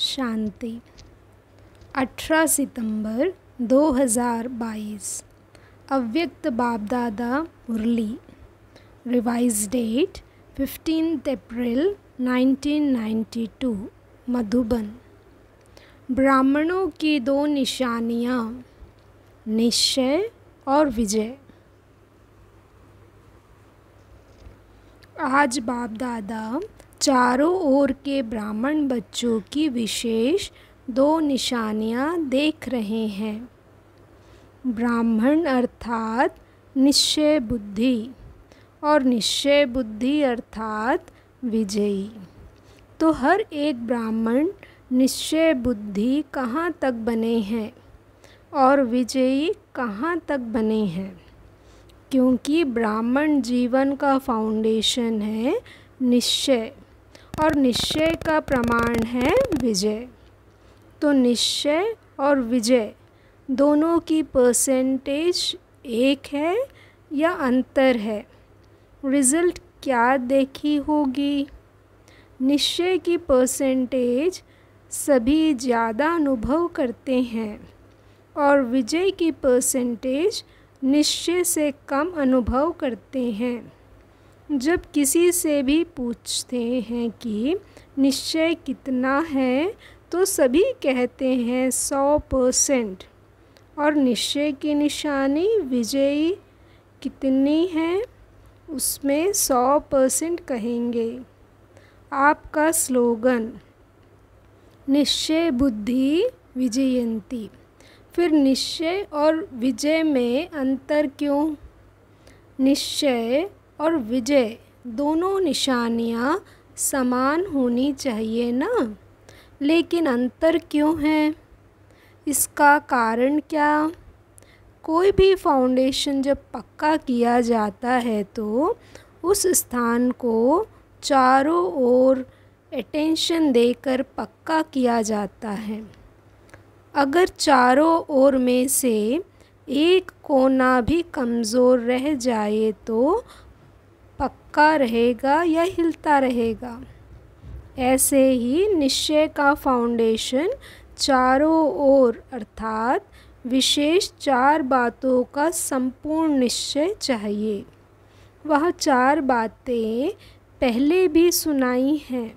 शांति 18 सितंबर 2022 अव्यक्त बाप दादा मुरली revise date fifteen April 1992 Madhuban ब्राह्मणों की दो निशानियाँ निश्चय और विजय आज बाप दादा चारों ओर के ब्राह्मण बच्चों की विशेष दो निशानियाँ देख रहे हैं ब्राह्मण अर्थात निश्चय बुद्धि और निश्चय बुद्धि अर्थात विजयी तो हर एक ब्राह्मण निश्चय बुद्धि कहाँ तक बने हैं और विजयी कहाँ तक बने हैं क्योंकि ब्राह्मण जीवन का फाउंडेशन है निश्चय और निश्चय का प्रमाण है विजय तो निश्चय और विजय दोनों की परसेंटेज एक है या अंतर है रिज़ल्ट क्या देखी होगी निश्चय की परसेंटेज सभी ज़्यादा अनुभव करते हैं और विजय की परसेंटेज निश्चय से कम अनुभव करते हैं जब किसी से भी पूछते हैं कि निश्चय कितना है तो सभी कहते हैं सौ परसेंट और निश्चय की निशानी विजयी कितनी है उसमें सौ परसेंट कहेंगे आपका स्लोगन निश्चय बुद्धि विजयंती फिर निश्चय और विजय में अंतर क्यों निश्चय और विजय दोनों निशानियाँ समान होनी चाहिए ना लेकिन अंतर क्यों है इसका कारण क्या कोई भी फाउंडेशन जब पक्का किया जाता है तो उस स्थान को चारों ओर अटेंशन देकर पक्का किया जाता है अगर चारों ओर में से एक कोना भी कमज़ोर रह जाए तो झुका रहेगा या हिलता रहेगा ऐसे ही निश्चय का फाउंडेशन चारों ओर अर्थात विशेष चार बातों का संपूर्ण निश्चय चाहिए वह चार बातें पहले भी सुनाई हैं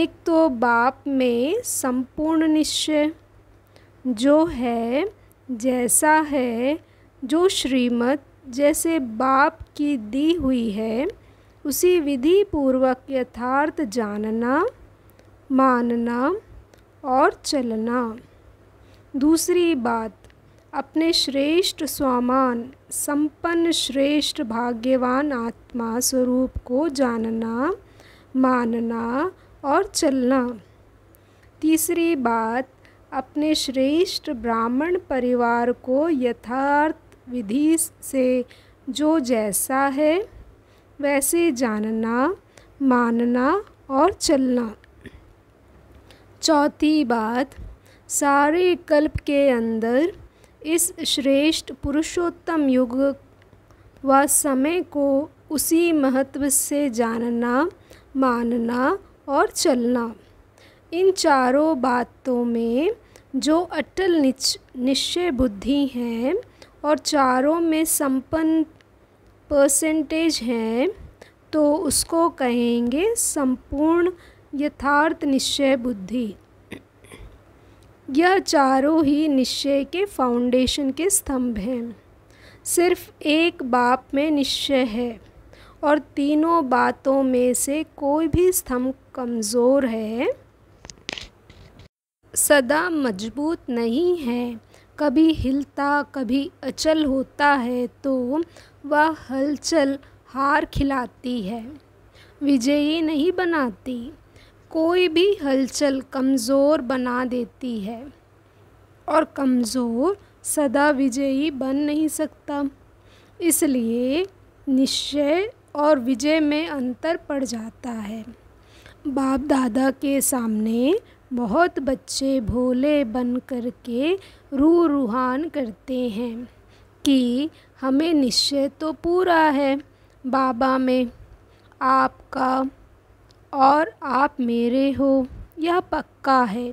एक तो बाप में संपूर्ण निश्चय जो है जैसा है जो श्रीमत जैसे बाप की दी हुई है उसी विधि पूर्वक यथार्थ जानना मानना और चलना दूसरी बात अपने श्रेष्ठ स्वामान संपन्न श्रेष्ठ भाग्यवान आत्मा स्वरूप को जानना मानना और चलना तीसरी बात अपने श्रेष्ठ ब्राह्मण परिवार को यथार्थ विधि से जो जैसा है वैसे जानना मानना और चलना चौथी बात सारे कल्प के अंदर इस श्रेष्ठ पुरुषोत्तम युग व समय को उसी महत्व से जानना मानना और चलना इन चारों बातों में जो अटल निश्चय बुद्धि हैं और चारों में संपन्न परसेंटेज है तो उसको कहेंगे संपूर्ण यथार्थ निश्चय बुद्धि यह चारों ही निश्चय के फाउंडेशन के स्तंभ हैं सिर्फ एक बाप में निश्चय है और तीनों बातों में से कोई भी स्तंभ कमज़ोर है सदा मजबूत नहीं है कभी हिलता कभी अचल होता है तो वह हलचल हार खिलाती है विजयी नहीं बनाती कोई भी हलचल कमज़ोर बना देती है और कमज़ोर सदा विजयी बन नहीं सकता इसलिए निश्चय और विजय में अंतर पड़ जाता है बाप दादा के सामने बहुत बच्चे भोले बन कर के रू रूहान करते हैं कि हमें निश्चय तो पूरा है बाबा में आपका और आप मेरे हो यह पक्का है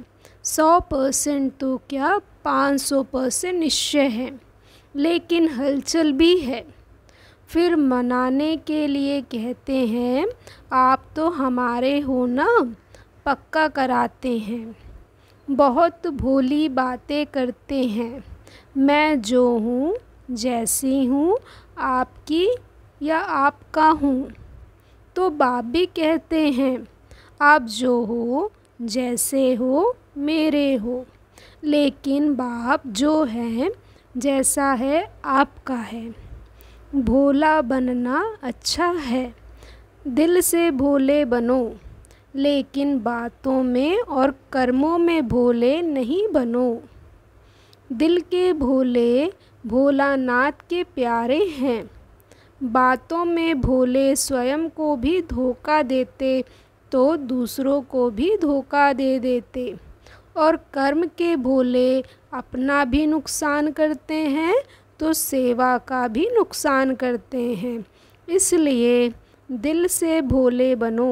सौ परसेंट तो क्या पाँच सौ परसेंट निश्चय है लेकिन हलचल भी है फिर मनाने के लिए कहते हैं आप तो हमारे हो ना पक्का कराते हैं बहुत भोली बातें करते हैं मैं जो हूँ जैसी हूँ आपकी या आपका हूँ तो बाबी कहते हैं आप जो हो जैसे हो मेरे हो लेकिन बाप जो है जैसा है आपका है भोला बनना अच्छा है दिल से भोले बनो लेकिन बातों में और कर्मों में भोले नहीं बनो दिल के भोले भोला नाथ के प्यारे हैं बातों में भोले स्वयं को भी धोखा देते तो दूसरों को भी धोखा दे देते और कर्म के भोले अपना भी नुकसान करते हैं तो सेवा का भी नुकसान करते हैं इसलिए दिल से भोले बनो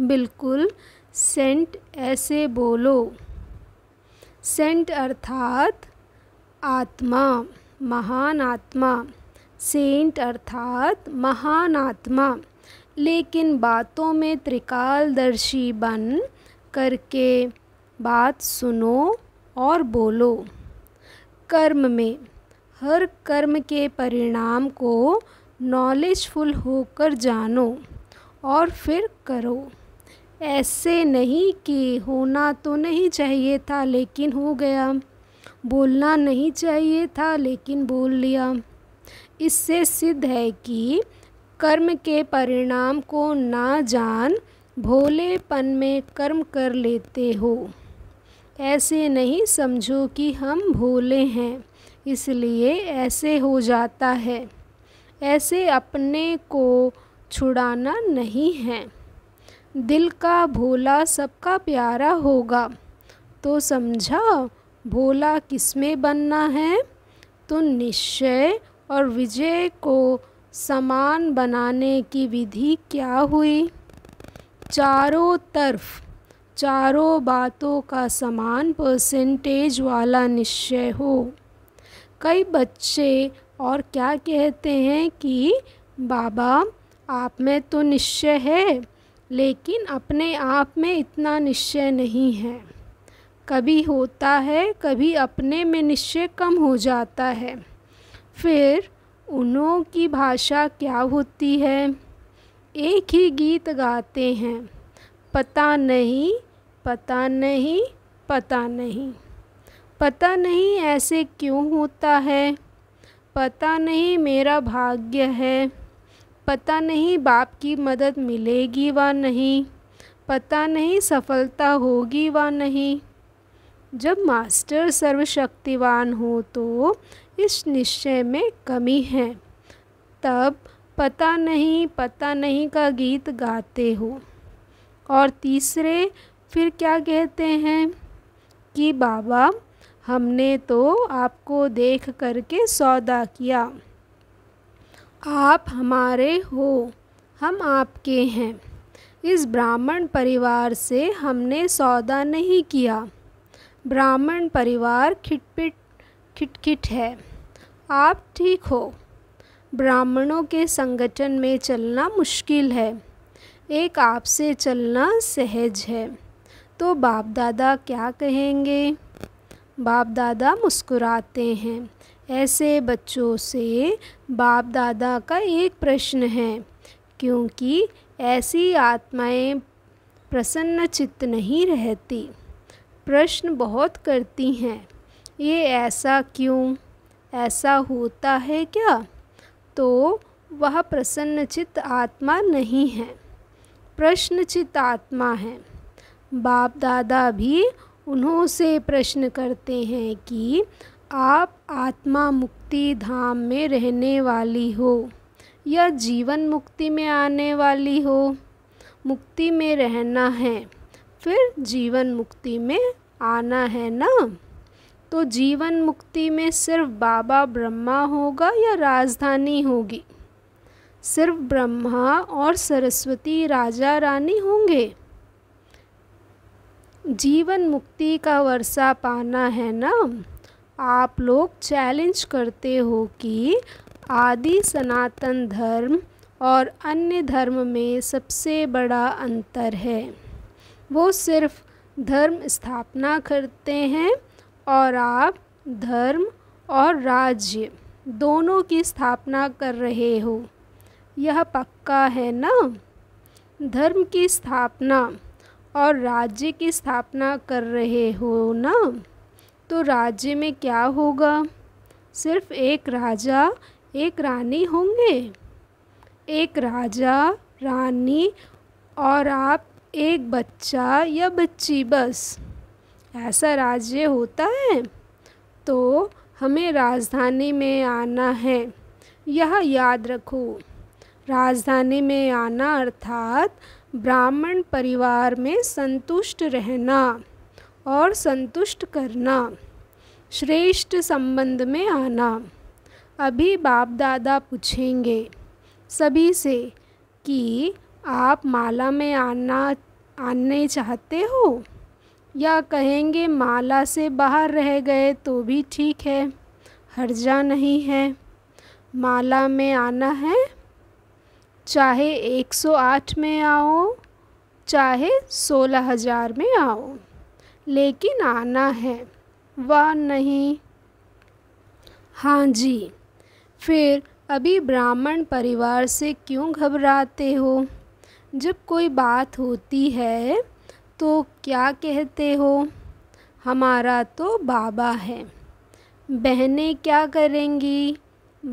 बिल्कुल सेंट ऐसे बोलो सेंट अर्थात आत्मा महान आत्मा सेंट अर्थात महान आत्मा लेकिन बातों में त्रिकालदर्शी बन करके बात सुनो और बोलो कर्म में हर कर्म के परिणाम को नॉलेजफुल होकर जानो और फिर करो ऐसे नहीं कि होना तो नहीं चाहिए था लेकिन हो गया बोलना नहीं चाहिए था लेकिन बोल लिया इससे सिद्ध है कि कर्म के परिणाम को ना जान भोलेपन में कर्म कर लेते हो ऐसे नहीं समझो कि हम भोले हैं इसलिए ऐसे हो जाता है ऐसे अपने को छुड़ाना नहीं है दिल का भोला सबका प्यारा होगा तो समझा भोला किसमें बनना है तो निश्चय और विजय को समान बनाने की विधि क्या हुई चारों तरफ चारों बातों का समान परसेंटेज वाला निश्चय हो कई बच्चे और क्या कहते हैं कि बाबा आप में तो निश्चय है लेकिन अपने आप में इतना निश्चय नहीं है कभी होता है कभी अपने में निश्चय कम हो जाता है फिर उनों की भाषा क्या होती है एक ही गीत गाते हैं पता नहीं पता नहीं पता नहीं पता नहीं ऐसे क्यों होता है पता नहीं मेरा भाग्य है पता नहीं बाप की मदद मिलेगी व नहीं पता नहीं सफलता होगी व नहीं जब मास्टर सर्वशक्तिवान हो तो इस निश्चय में कमी है तब पता नहीं पता नहीं का गीत गाते हो और तीसरे फिर क्या कहते हैं कि बाबा हमने तो आपको देख करके सौदा किया आप हमारे हो हम आपके हैं इस ब्राह्मण परिवार से हमने सौदा नहीं किया ब्राह्मण परिवार खिटपिट खिटखिट है आप ठीक हो ब्राह्मणों के संगठन में चलना मुश्किल है एक आपसे चलना सहज है तो बाप दादा क्या कहेंगे बाप दादा मुस्कुराते हैं ऐसे बच्चों से बाप दादा का एक प्रश्न है क्योंकि ऐसी आत्माएं प्रसन्न चित्त नहीं रहती प्रश्न बहुत करती हैं ये ऐसा क्यों ऐसा होता है क्या तो वह प्रसन्नचित आत्मा नहीं है प्रश्नचित आत्मा है बाप दादा भी उन्हों से प्रश्न करते हैं कि आप आत्मा मुक्ति धाम में रहने वाली हो या जीवन मुक्ति में आने वाली हो मुक्ति में रहना है फिर जीवन मुक्ति में आना है ना तो जीवन मुक्ति में सिर्फ बाबा ब्रह्मा होगा या राजधानी होगी सिर्फ ब्रह्मा और सरस्वती राजा रानी होंगे जीवन मुक्ति का वर्षा पाना है ना आप लोग चैलेंज करते हो कि आदि सनातन धर्म और अन्य धर्म में सबसे बड़ा अंतर है वो सिर्फ धर्म स्थापना करते हैं और आप धर्म और राज्य दोनों की स्थापना कर रहे हो यह पक्का है ना धर्म की स्थापना और राज्य की स्थापना कर रहे हो ना तो राज्य में क्या होगा सिर्फ एक राजा एक रानी होंगे एक राजा रानी और आप एक बच्चा या बच्ची बस ऐसा राज्य होता है तो हमें राजधानी में आना है यह याद रखो राजधानी में आना अर्थात ब्राह्मण परिवार में संतुष्ट रहना और संतुष्ट करना श्रेष्ठ संबंध में आना अभी बाप दादा पूछेंगे सभी से कि आप माला में आना आने चाहते हो या कहेंगे माला से बाहर रह गए तो भी ठीक है हर्जा नहीं है माला में आना है चाहे 108 में आओ चाहे सोलह हज़ार में आओ लेकिन आना है वह नहीं हाँ जी फिर अभी ब्राह्मण परिवार से क्यों घबराते हो जब कोई बात होती है तो क्या कहते हो हमारा तो बाबा है बहनें क्या करेंगी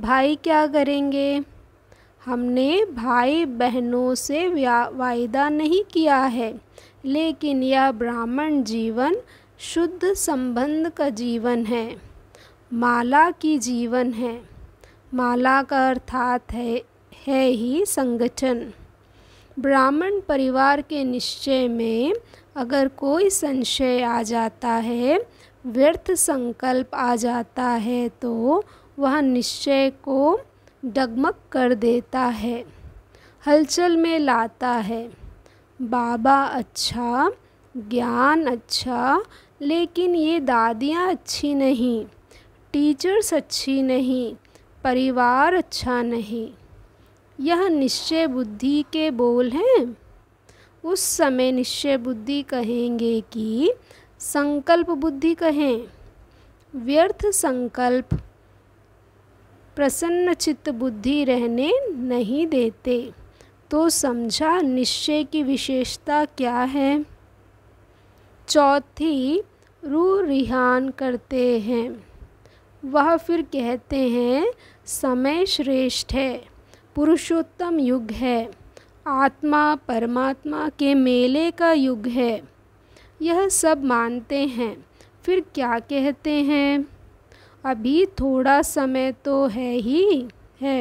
भाई क्या करेंगे हमने भाई बहनों से वायदा नहीं किया है लेकिन यह ब्राह्मण जीवन शुद्ध संबंध का जीवन है माला की जीवन है माला का अर्थात है है ही संगठन ब्राह्मण परिवार के निश्चय में अगर कोई संशय आ जाता है व्यर्थ संकल्प आ जाता है तो वह निश्चय को डगमग कर देता है हलचल में लाता है बाबा अच्छा ज्ञान अच्छा लेकिन ये दादियाँ अच्छी नहीं टीचर्स अच्छी नहीं परिवार अच्छा नहीं यह निश्चय बुद्धि के बोल हैं उस समय निश्चय बुद्धि कहेंगे कि संकल्प बुद्धि कहें व्यर्थ संकल्प प्रसन्न चित्त बुद्धि रहने नहीं देते तो समझा निश्चय की विशेषता क्या है चौथी रू रिहान करते हैं वह फिर कहते हैं समय श्रेष्ठ है पुरुषोत्तम युग है आत्मा परमात्मा के मेले का युग है यह सब मानते हैं फिर क्या कहते हैं अभी थोड़ा समय तो है ही है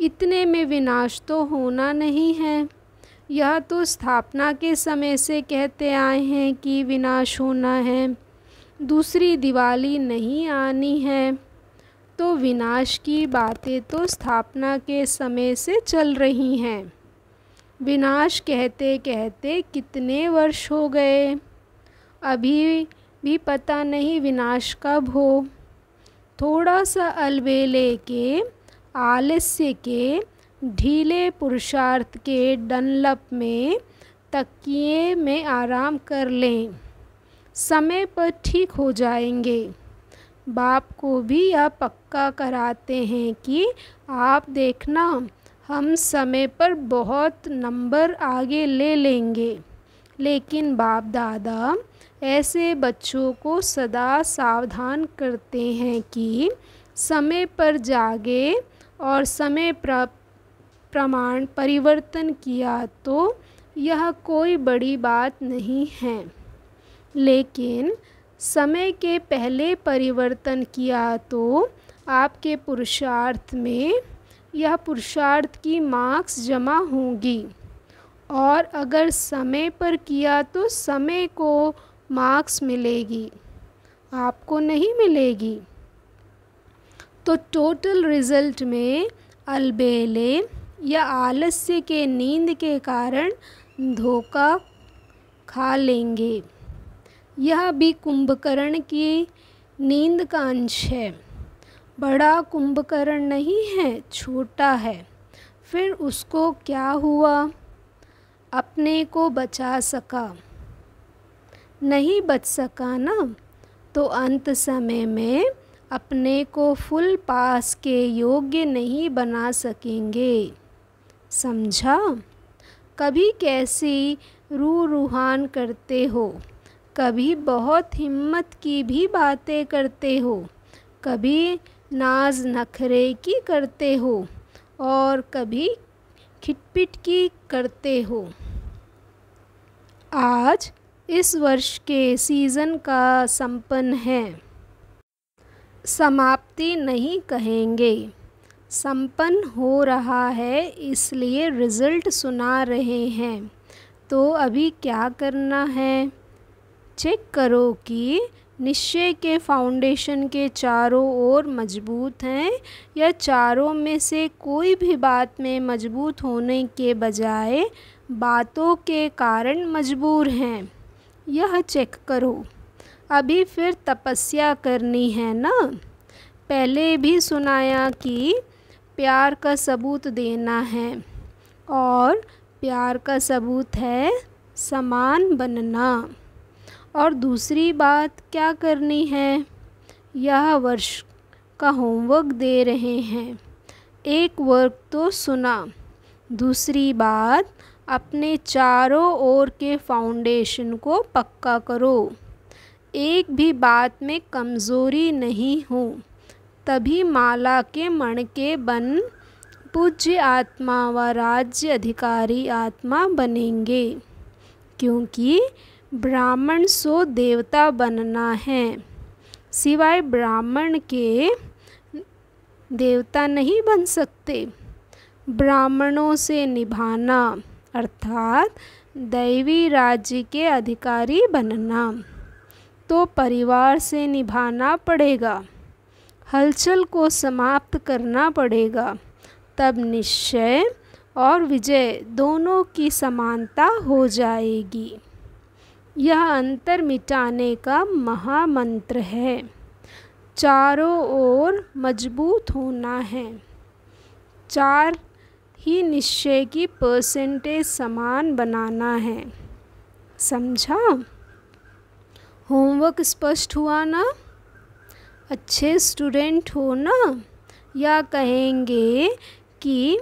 इतने में विनाश तो होना नहीं है यह तो स्थापना के समय से कहते आए हैं कि विनाश होना है दूसरी दिवाली नहीं आनी है तो विनाश की बातें तो स्थापना के समय से चल रही हैं विनाश कहते कहते कितने वर्ष हो गए अभी भी पता नहीं विनाश कब हो थोड़ा सा अलवे लेके आलस्य के ढीले पुरुषार्थ के डनलप में तकिए में आराम कर लें समय पर ठीक हो जाएंगे बाप को भी यह पक्का कराते हैं कि आप देखना हम समय पर बहुत नंबर आगे ले लेंगे लेकिन बाप दादा ऐसे बच्चों को सदा सावधान करते हैं कि समय पर जागे और समय प्रमाण परिवर्तन किया तो यह कोई बड़ी बात नहीं है लेकिन समय के पहले परिवर्तन किया तो आपके पुरुषार्थ में यह पुरुषार्थ की मार्क्स जमा होंगी और अगर समय पर किया तो समय को मार्क्स मिलेगी आपको नहीं मिलेगी तो टोटल रिज़ल्ट में अलबेले या आलस्य के नींद के कारण धोखा खा लेंगे यह भी कुंभकर्ण की नींद का अंश है बड़ा कुंभकर्ण नहीं है छोटा है फिर उसको क्या हुआ अपने को बचा सका नहीं बच सका ना तो अंत समय में अपने को फुल पास के योग्य नहीं बना सकेंगे समझा कभी कैसी रू रूहान करते हो कभी बहुत हिम्मत की भी बातें करते हो कभी नाज नखरे की करते हो और कभी खिटपिट की करते हो आज इस वर्ष के सीज़न का संपन्न है समाप्ति नहीं कहेंगे संपन्न हो रहा है इसलिए रिज़ल्ट सुना रहे हैं तो अभी क्या करना है चेक करो कि निश्चय के फाउंडेशन के चारों ओर मजबूत हैं या चारों में से कोई भी बात में मजबूत होने के बजाय बातों के कारण मजबूर हैं यह चेक करो अभी फिर तपस्या करनी है ना पहले भी सुनाया कि प्यार का सबूत देना है और प्यार का सबूत है समान बनना और दूसरी बात क्या करनी है यह वर्ष का होमवर्क दे रहे हैं एक वर्क तो सुना दूसरी बात अपने चारों ओर के फाउंडेशन को पक्का करो एक भी बात में कमज़ोरी नहीं हूँ तभी माला के मण के बन पूज्य आत्मा व राज्य अधिकारी आत्मा बनेंगे क्योंकि ब्राह्मण सो देवता बनना है सिवाय ब्राह्मण के देवता नहीं बन सकते ब्राह्मणों से निभाना अर्थात दैवी राज्य के अधिकारी बनना तो परिवार से निभाना पड़ेगा हलचल को समाप्त करना पड़ेगा तब निश्चय और विजय दोनों की समानता हो जाएगी यह अंतर मिटाने का महामंत्र है चारों ओर मजबूत होना है चार ही निश्चय की परसेंटेज समान बनाना है समझा होमवर्क स्पष्ट हुआ ना अच्छे स्टूडेंट हो ना या कहेंगे कि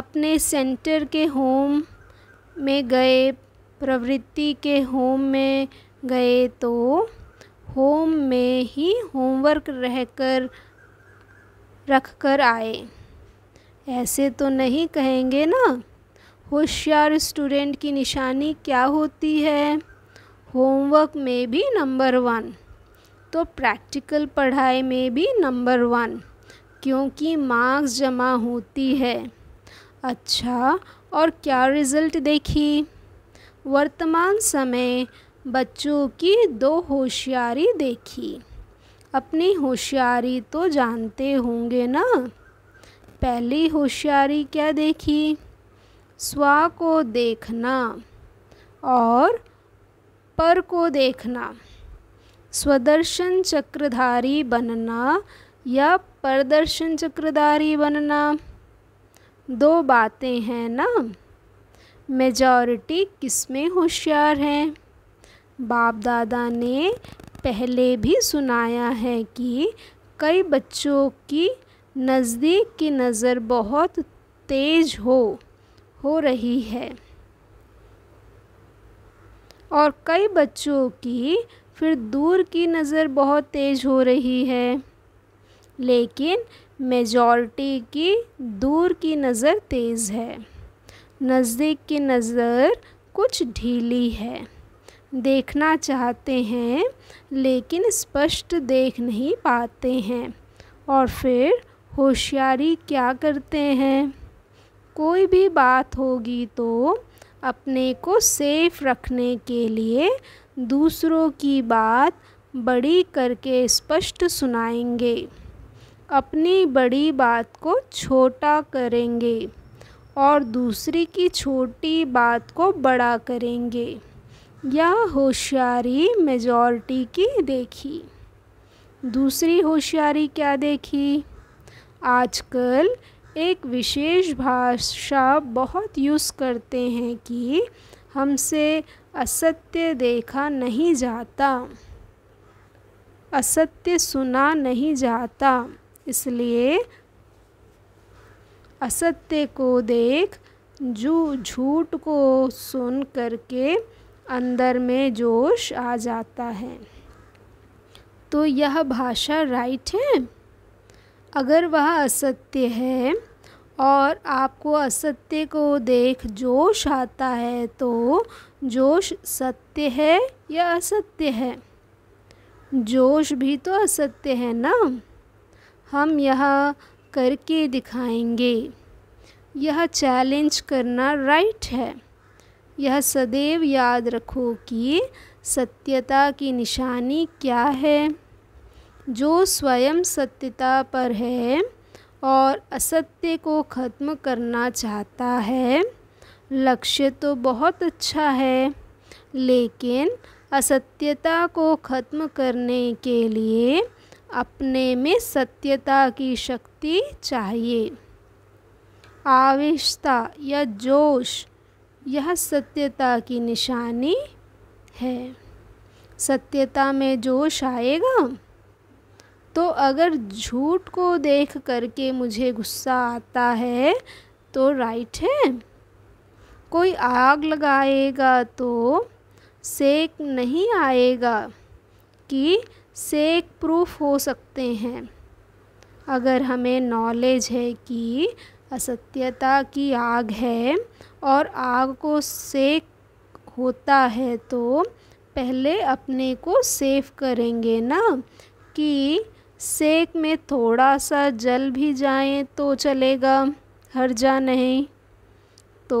अपने सेंटर के होम में गए प्रवृत्ति के होम में गए तो होम में ही होमवर्क रहकर रख कर आए ऐसे तो नहीं कहेंगे ना होशियार स्टूडेंट की निशानी क्या होती है होमवर्क में भी नंबर वन तो प्रैक्टिकल पढ़ाई में भी नंबर वन क्योंकि मार्क्स जमा होती है अच्छा और क्या रिज़ल्ट देखी वर्तमान समय बच्चों की दो होशियारी देखी अपनी होशियारी तो जानते होंगे ना पहली होशियारी क्या देखी स्वा को देखना और पर को देखना स्वदर्शन चक्रधारी बनना या प्रदर्शन चक्रधारी बनना दो बातें हैं ना मेजॉरिटी किसमें होशियार हैं बाप दादा ने पहले भी सुनाया है कि कई बच्चों की नज़दीक की नज़र बहुत तेज हो हो रही है और कई बच्चों की फिर दूर की नज़र बहुत तेज़ हो रही है लेकिन मेजॉरिटी की दूर की नज़र तेज़ है नज़दीक की नज़र कुछ ढीली है देखना चाहते हैं लेकिन स्पष्ट देख नहीं पाते हैं और फिर होशियारी क्या करते हैं कोई भी बात होगी तो अपने को सेफ रखने के लिए दूसरों की बात बड़ी करके स्पष्ट सुनाएंगे अपनी बड़ी बात को छोटा करेंगे और दूसरी की छोटी बात को बड़ा करेंगे यह होशियारी मेजॉरिटी की देखी दूसरी होशियारी क्या देखी आजकल एक विशेष भाषा बहुत यूज़ करते हैं कि हमसे असत्य देखा नहीं जाता असत्य सुना नहीं जाता इसलिए असत्य को देख जो झूठ को सुन करके अंदर में जोश आ जाता है तो यह भाषा राइट है अगर वह असत्य है और आपको असत्य को देख जोश आता है तो जोश सत्य है या असत्य है जोश भी तो असत्य है ना हम यह करके दिखाएंगे यह चैलेंज करना राइट है यह सदैव याद रखो कि सत्यता की निशानी क्या है जो स्वयं सत्यता पर है और असत्य को ख़त्म करना चाहता है लक्ष्य तो बहुत अच्छा है लेकिन असत्यता को ख़त्म करने के लिए अपने में सत्यता की शक्ति चाहिए आविष्ता या जोश यह सत्यता की निशानी है सत्यता में जोश आएगा तो अगर झूठ को देख करके मुझे गुस्सा आता है तो राइट है कोई आग लगाएगा तो सेक नहीं आएगा कि सेक प्रूफ हो सकते हैं अगर हमें नॉलेज है कि असत्यता की आग है और आग को सेक होता है तो पहले अपने को सेफ करेंगे ना कि सेक में थोड़ा सा जल भी जाए तो चलेगा हर्जा नहीं तो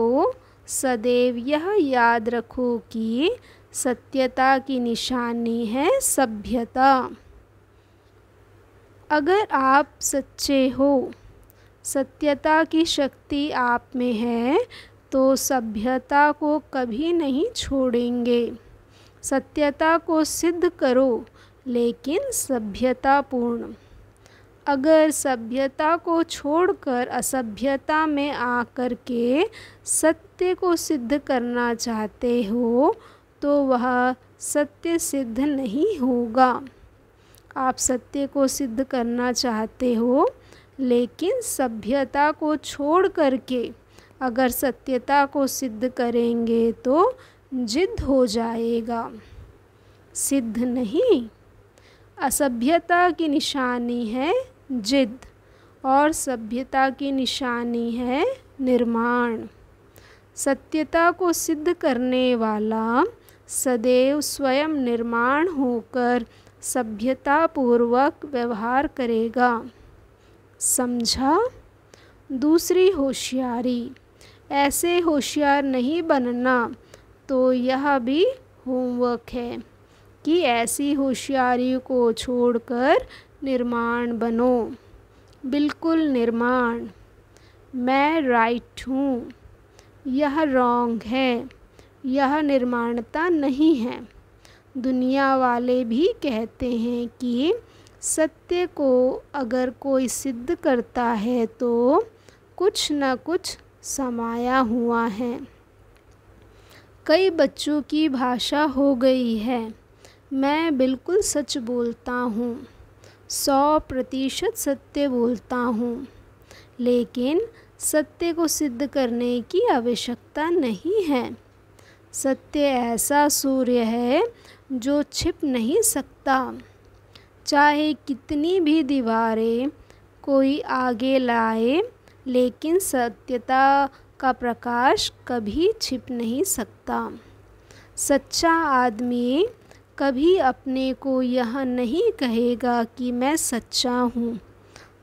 सदैव यह याद रखो कि सत्यता की निशानी है सभ्यता अगर आप सच्चे हो सत्यता की शक्ति आप में है तो सभ्यता को कभी नहीं छोड़ेंगे सत्यता को सिद्ध करो लेकिन सभ्यतापूर्ण अगर सभ्यता को छोड़कर असभ्यता में आकर के सत्य को सिद्ध करना चाहते हो तो वह सत्य सिद्ध नहीं होगा आप सत्य को सिद्ध करना चाहते हो लेकिन सभ्यता को छोड़ करके अगर सत्यता को सिद्ध करेंगे तो जिद्द हो जाएगा सिद्ध नहीं असभ्यता की निशानी है जिद और सभ्यता की निशानी है निर्माण सत्यता को सिद्ध करने वाला सदैव स्वयं निर्माण होकर सभ्यता पूर्वक व्यवहार करेगा समझा दूसरी होशियारी ऐसे होशियार नहीं बनना तो यह भी होमवर्क है कि ऐसी होशियारी को छोड़कर निर्माण बनो बिल्कुल निर्माण मैं राइट हूँ यह रॉन्ग है यह निर्माणता नहीं है दुनिया वाले भी कहते हैं कि सत्य को अगर कोई सिद्ध करता है तो कुछ न कुछ समाया हुआ है कई बच्चों की भाषा हो गई है मैं बिल्कुल सच बोलता हूँ सौ प्रतिशत सत्य बोलता हूँ लेकिन सत्य को सिद्ध करने की आवश्यकता नहीं है सत्य ऐसा सूर्य है जो छिप नहीं सकता चाहे कितनी भी दीवारें कोई आगे लाए लेकिन सत्यता का प्रकाश कभी छिप नहीं सकता सच्चा आदमी कभी अपने को यह नहीं कहेगा कि मैं सच्चा हूँ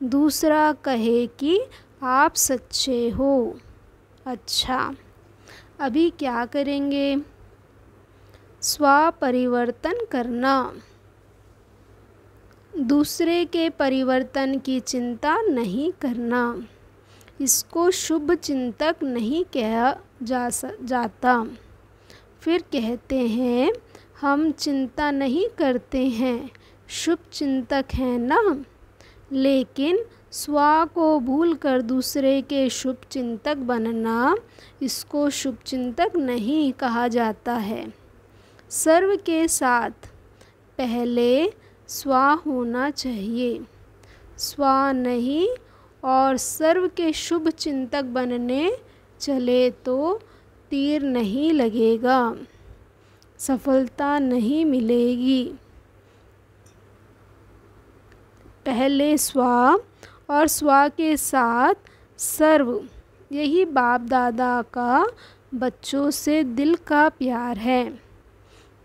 दूसरा कहे कि आप सच्चे हो अच्छा अभी क्या करेंगे स्वपरिवर्तन करना दूसरे के परिवर्तन की चिंता नहीं करना इसको शुभ चिंतक नहीं कहा जा जाता फिर कहते हैं हम चिंता नहीं करते हैं शुभ चिंतक हैं ना लेकिन स्वा को भूल कर दूसरे के शुभ चिंतक बनना इसको शुभ चिंतक नहीं कहा जाता है सर्व के साथ पहले स्वा होना चाहिए स्वा नहीं और सर्व के शुभ चिंतक बनने चले तो तीर नहीं लगेगा सफलता नहीं मिलेगी पहले स्वा और स्वा के साथ सर्व यही बाप दादा का बच्चों से दिल का प्यार है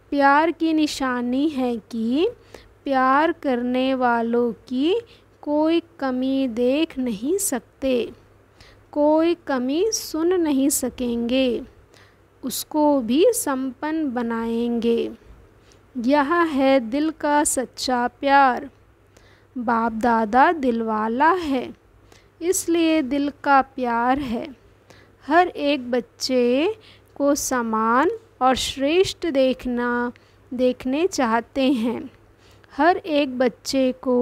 प्यार की निशानी है कि प्यार करने वालों की कोई कमी देख नहीं सकते कोई कमी सुन नहीं सकेंगे उसको भी संपन्न बनाएंगे यह है दिल का सच्चा प्यार बाप दादा दिलवाला है इसलिए दिल का प्यार है हर एक बच्चे को समान और श्रेष्ठ देखना देखने चाहते हैं हर एक बच्चे को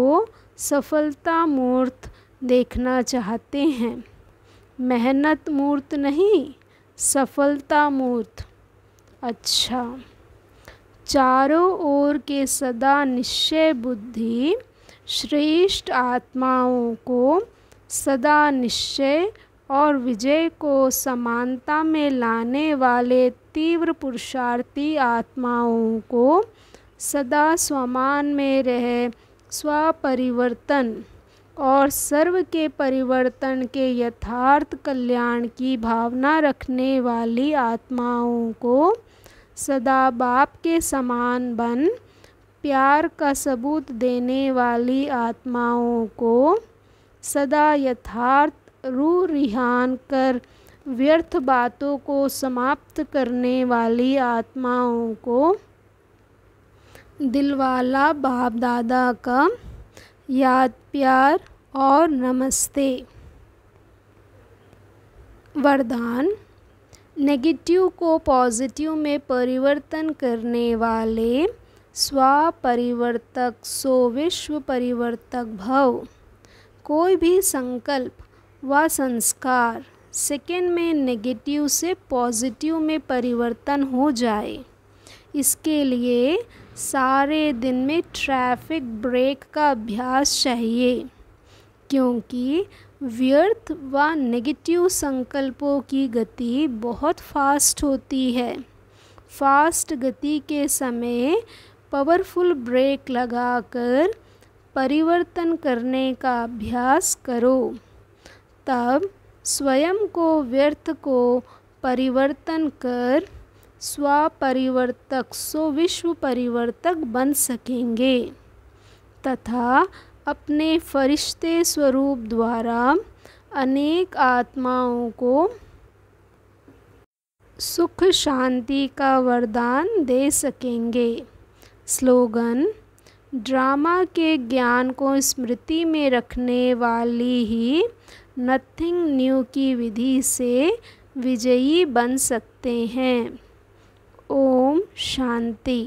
सफलता मूर्त देखना चाहते हैं मेहनत मूर्त नहीं सफलता मूर्त अच्छा चारों ओर के सदा निश्चय बुद्धि श्रेष्ठ आत्माओं को सदा निश्चय और विजय को समानता में लाने वाले तीव्र पुरुषार्थी आत्माओं को सदा स्वमान में रहे स्वपरिवर्तन और सर्व के परिवर्तन के यथार्थ कल्याण की भावना रखने वाली आत्माओं को सदा बाप के समान बन प्यार का सबूत देने वाली आत्माओं को सदा यथार्थ रू रिहान कर व्यर्थ बातों को समाप्त करने वाली आत्माओं को दिलवाला बाप दादा का याद प्यार और नमस्ते वरदान नेगेटिव को पॉजिटिव में परिवर्तन करने वाले स्वपरिवर्तक सो विश्व परिवर्तक भव कोई भी संकल्प व संस्कार सेकेंड में नेगेटिव से पॉजिटिव में परिवर्तन हो जाए इसके लिए सारे दिन में ट्रैफिक ब्रेक का अभ्यास चाहिए क्योंकि व्यर्थ व नेगेटिव संकल्पों की गति बहुत फास्ट होती है फास्ट गति के समय पावरफुल ब्रेक लगाकर परिवर्तन करने का अभ्यास करो तब स्वयं को व्यर्थ को परिवर्तन कर स्वपरिवर्तक सो विश्व परिवर्तक बन सकेंगे तथा अपने फरिश्ते स्वरूप द्वारा अनेक आत्माओं को सुख शांति का वरदान दे सकेंगे स्लोगन ड्रामा के ज्ञान को स्मृति में रखने वाली ही नथिंग न्यू की विधि से विजयी बन सकते हैं ओम शांति